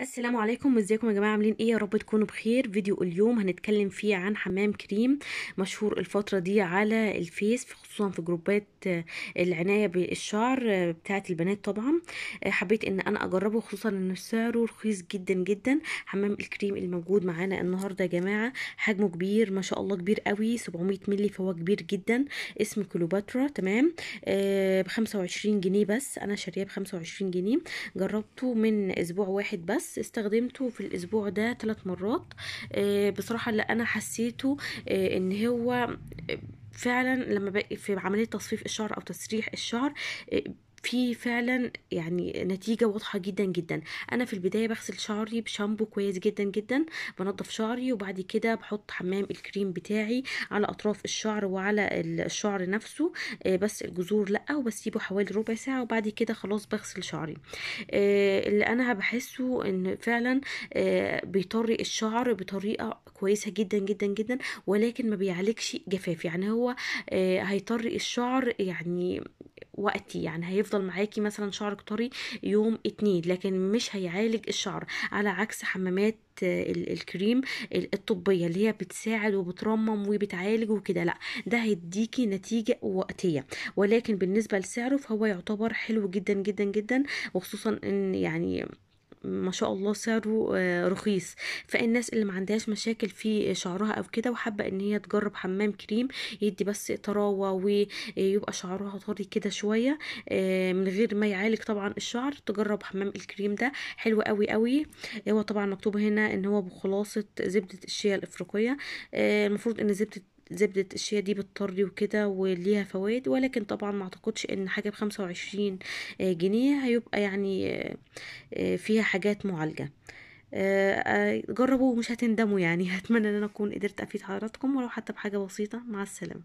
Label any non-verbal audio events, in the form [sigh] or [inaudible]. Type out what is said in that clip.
السلام عليكم ازيكم يا جماعه عاملين ايه يا رب تكونوا بخير فيديو اليوم هنتكلم فيه عن حمام كريم مشهور الفتره دي على الفيس خصوصا في جروبات آه، العنايه بالشعر آه، بتاعه البنات طبعا آه، حبيت ان انا اجربه خصوصا ان سعره رخيص جدا جدا حمام الكريم الموجود معانا النهارده يا جماعه حجمه كبير ما شاء الله كبير قوي 700 مللي فهو كبير جدا اسم كليوباترا تمام ب 25 جنيه بس انا شارياه ب 25 جنيه جربته من اسبوع واحد بس بس استخدمته في الاسبوع ده ثلاث مرات آه، بصراحه لا انا حسيته آه، ان هو آه، فعلا لما في عمليه تصفيف الشعر او تسريح الشعر في فعلا يعني نتيجة واضحة جدا جدا انا في البداية بغسل شعري بشامبو كويس جدا جدا بنضف شعري وبعد كده بحط حمام الكريم بتاعي على اطراف الشعر وعلى الشعر نفسه آه، بس الجذور لا وبسيبه حوالي ربع ساعة وبعد كده خلاص بغسل شعري آه، اللي انا بحسه ان فعلا آه، بيطري الشعر بطريقة كويسة جدا جدا جدا ولكن ما بيعالجش جفاف يعني هو هيطري الشعر يعني وقتي يعني هيفضل معاكي مثلا شعرك طري يوم اتنين لكن مش هيعالج الشعر على عكس حمامات الكريم الطبيه اللي هي بتساعد وبترمم وبتعالج وكده لا ده هيديكي نتيجه وقتيه ولكن بالنسبه لسعره فهو يعتبر حلو جدا جدا جدا وخصوصا ان يعني ما شاء الله سعره آه، رخيص فالناس اللي ما عندهاش مشاكل في شعرها او كده وحابه ان هي تجرب حمام كريم يدي بس طراوه ويبقى شعرها طري كده شويه آه، من غير ما يعالج طبعا الشعر تجرب حمام الكريم ده حلو قوي قوي هو طبعا مكتوب هنا ان هو بخلاصه زبده الشيا الافريقيه آه، المفروض ان زبده زبدة الشيا دي بتطري وكده وليها فوائد ولكن طبعا ما اعتقدش ان حاجة بخمسة وعشرين جنيه هيبقى يعني آه، آه، فيها حاجات معالجة آه، جربوا ومش هتندموا يعني هتمنى [laughs] ان انا اكون قدرت افيد حضراتكم ولو حتى بحاجة بسيطة مع السلامة